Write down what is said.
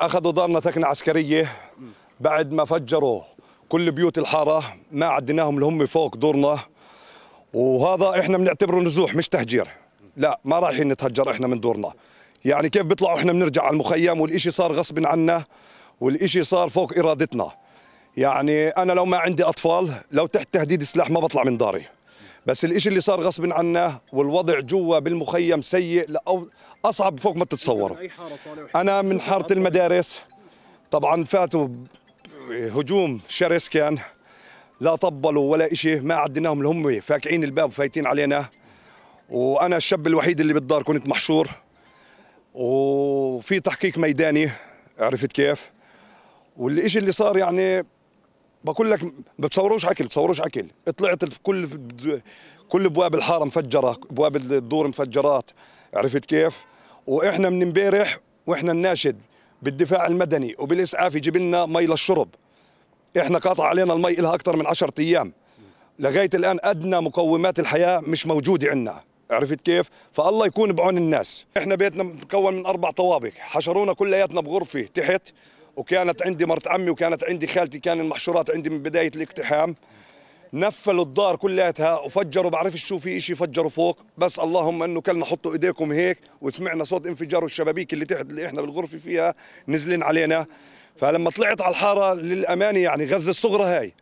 اخذوا دارنا سكنه عسكريه بعد ما فجروا كل بيوت الحاره ما عديناهم اللي هم فوق دورنا وهذا احنا بنعتبره نزوح مش تهجير لا ما رايحين نتهجر احنا من دورنا يعني كيف بيطلعوا احنا بنرجع على المخيم والشيء صار غصب عنا والشيء صار فوق ارادتنا يعني انا لو ما عندي اطفال لو تحت تهديد سلاح ما بطلع من داري بس الإشي اللي صار غصب عناه والوضع جوا بالمخيم سيء لأو أصعب فوق ما تتصوروا أنا من حارة المدارس طبعا فاتوا هجوم شرس كان لا طبلوا ولا إشي ما عديناهم اللي هم فاكعين الباب وفايتين علينا وأنا الشاب الوحيد اللي بالدار كنت محشور وفي تحقيق ميداني عرفت كيف والإشي اللي صار يعني بقول لك ما بتصوروش اكل بتصوروش اكل طلعت كل كل ابواب الحاره مفجره ابواب الدور مفجرات عرفت كيف واحنا من امبارح واحنا الناشد بالدفاع المدني وبالاسعاف يجيب لنا مي للشرب احنا قاطع علينا المي لها اكثر من 10 ايام لغايه الان ادنى مقومات الحياه مش موجوده عندنا عرفت كيف؟ فالله يكون بعون الناس، احنا بيتنا مكون من اربع طوابق، حشرونا كلياتنا بغرفه تحت وكانت عندي مرت عمي وكانت عندي خالتي كان المحشورات عندي من بدايه الاقتحام نفلوا الدار كلياتها وفجروا بعرفش شو في شيء فجروا فوق بس اللهم انه كلنا حطوا ايديكم هيك وسمعنا صوت انفجار والشبابيك اللي تحت اللي احنا بالغرفه فيها نزلين علينا فلما طلعت على الحاره للامانه يعني غزه الصغرى هاي